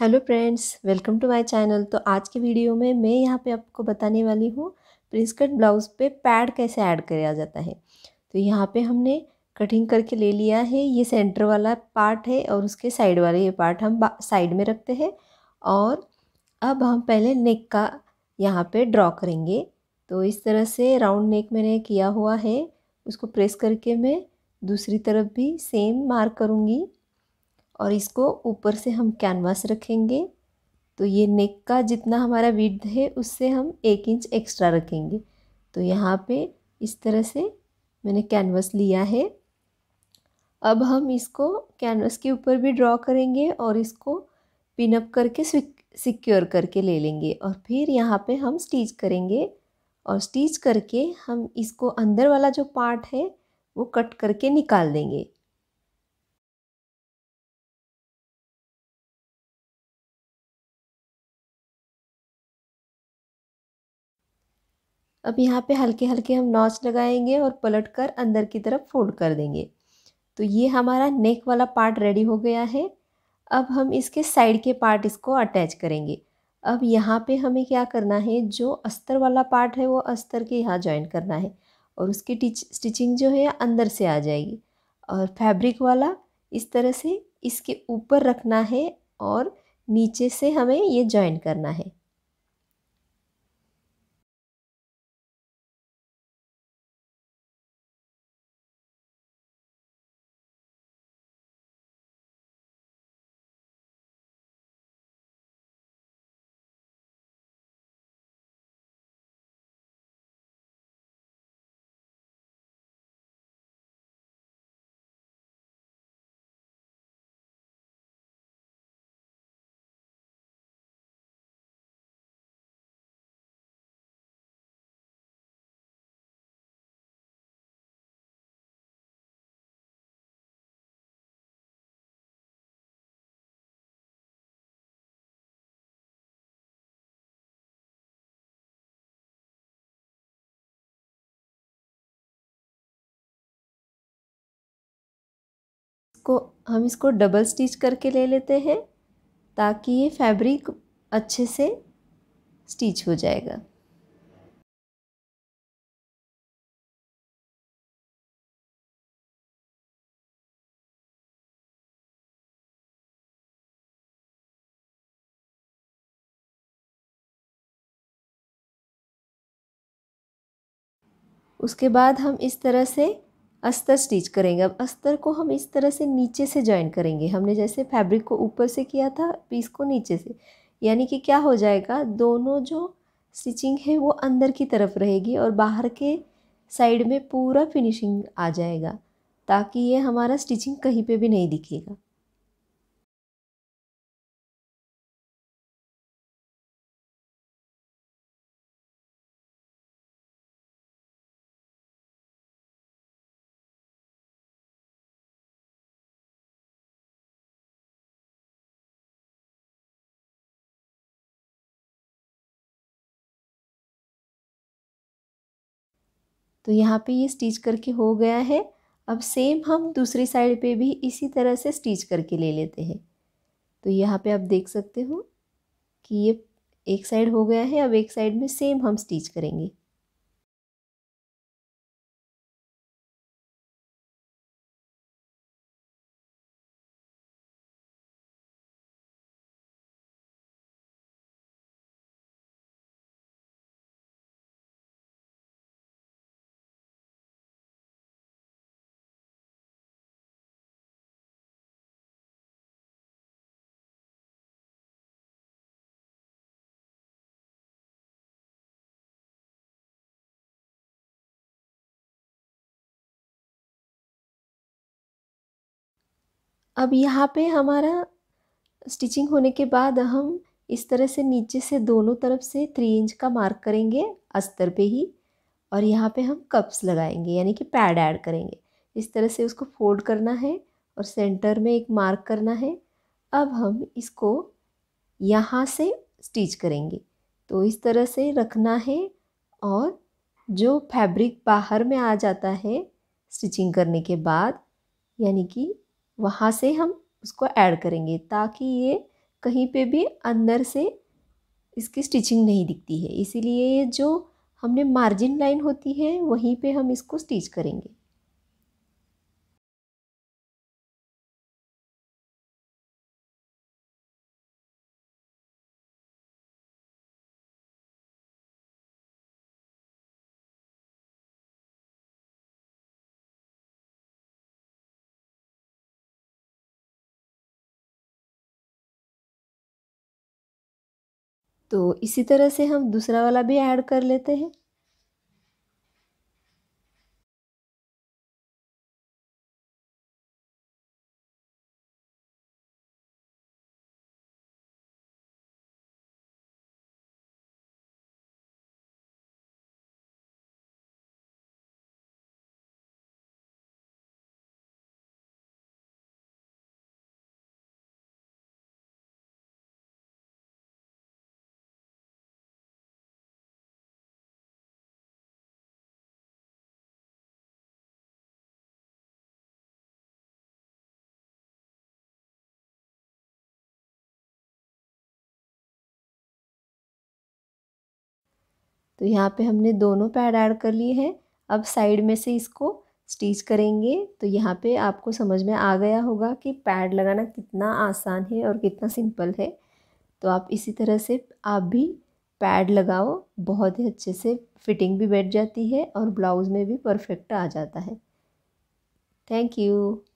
hello friends welcome to my channel तो आज के वीडियो में मैं यहाँ पे आपको बताने वाली हूँ प्रिंसकट ब्लाउज़ पे पैड कैसे ऐड किया जाता है तो यहाँ पे हमने कटिंग करके ले लिया है ये सेंटर वाला पार्ट है और उसके साइड वाले ये पार्ट हम साइड में रखते हैं और अब हम पहले नेक का यहाँ पर ड्रॉ करेंगे तो इस तरह से राउंड नेक मैंने किया हुआ है उसको प्रेस करके मैं दूसरी तरफ भी सेम मार्क करूँगी और इसको ऊपर से हम कैनवास रखेंगे तो ये नेक का जितना हमारा विड्थ है उससे हम एक इंच एक्स्ट्रा रखेंगे तो यहाँ पे इस तरह से मैंने कैनवास लिया है अब हम इसको कैनवास के ऊपर भी ड्रॉ करेंगे और इसको पिनअप करके सिक्योर करके ले लेंगे और फिर यहाँ पे हम स्टिच करेंगे और स्टिच करके हम इसको अंदर वाला जो पार्ट है वो कट करके निकाल देंगे अब यहाँ पे हल्के हल्के हम नॉच लगाएंगे और पलट कर अंदर की तरफ फोल्ड कर देंगे तो ये हमारा नेक वाला पार्ट रेडी हो गया है अब हम इसके साइड के पार्ट इसको अटैच करेंगे अब यहाँ पे हमें क्या करना है जो अस्तर वाला पार्ट है वो अस्तर के यहाँ ज्वाइन करना है और उसकी स्टिचिंग जो है अंदर से आ जाएगी और फैब्रिक वाला इस तरह से इसके ऊपर रखना है और नीचे से हमें ये ज्वाइन करना है इसको हम इसको डबल स्टिच करके ले लेते हैं ताकि ये फैब्रिक अच्छे से स्टिच हो जाएगा उसके बाद हम इस तरह से अस्तर स्टिच करेंगे अब अस्तर को हम इस तरह से नीचे से ज्वाइन करेंगे हमने जैसे फैब्रिक को ऊपर से किया था पीस को नीचे से यानी कि क्या हो जाएगा दोनों जो स्टिचिंग है वो अंदर की तरफ रहेगी और बाहर के साइड में पूरा फिनिशिंग आ जाएगा ताकि ये हमारा स्टिचिंग कहीं पे भी नहीं दिखेगा तो यहाँ पे ये स्टिच करके हो गया है अब सेम हम दूसरी साइड पे भी इसी तरह से स्टिच करके ले लेते हैं तो यहाँ पे आप देख सकते हो कि ये एक साइड हो गया है अब एक साइड में सेम हम स्टिच करेंगे अब यहाँ पे हमारा स्टिचिंग होने के बाद हम इस तरह से नीचे से दोनों तरफ से थ्री इंच का मार्क करेंगे अस्तर पे ही और यहाँ पे हम कप्स लगाएंगे यानी कि पैड ऐड करेंगे इस तरह से उसको फोल्ड करना है और सेंटर में एक मार्क करना है अब हम इसको यहाँ से स्टिच करेंगे तो इस तरह से रखना है और जो फैब्रिक बाहर में आ जाता है स्टिचिंग करने के बाद यानी कि वहाँ से हम उसको ऐड करेंगे ताकि ये कहीं पे भी अंदर से इसकी स्टिचिंग नहीं दिखती है इसीलिए जो हमने मार्जिन लाइन होती है वहीं पे हम इसको स्टिच करेंगे तो इसी तरह से हम दूसरा वाला भी ऐड कर लेते हैं तो यहाँ पे हमने दोनों पैड ऐड कर लिए हैं अब साइड में से इसको स्टिच करेंगे तो यहाँ पे आपको समझ में आ गया होगा कि पैड लगाना कितना आसान है और कितना सिंपल है तो आप इसी तरह से आप भी पैड लगाओ बहुत ही अच्छे से फिटिंग भी बैठ जाती है और ब्लाउज़ में भी परफेक्ट आ जाता है थैंक यू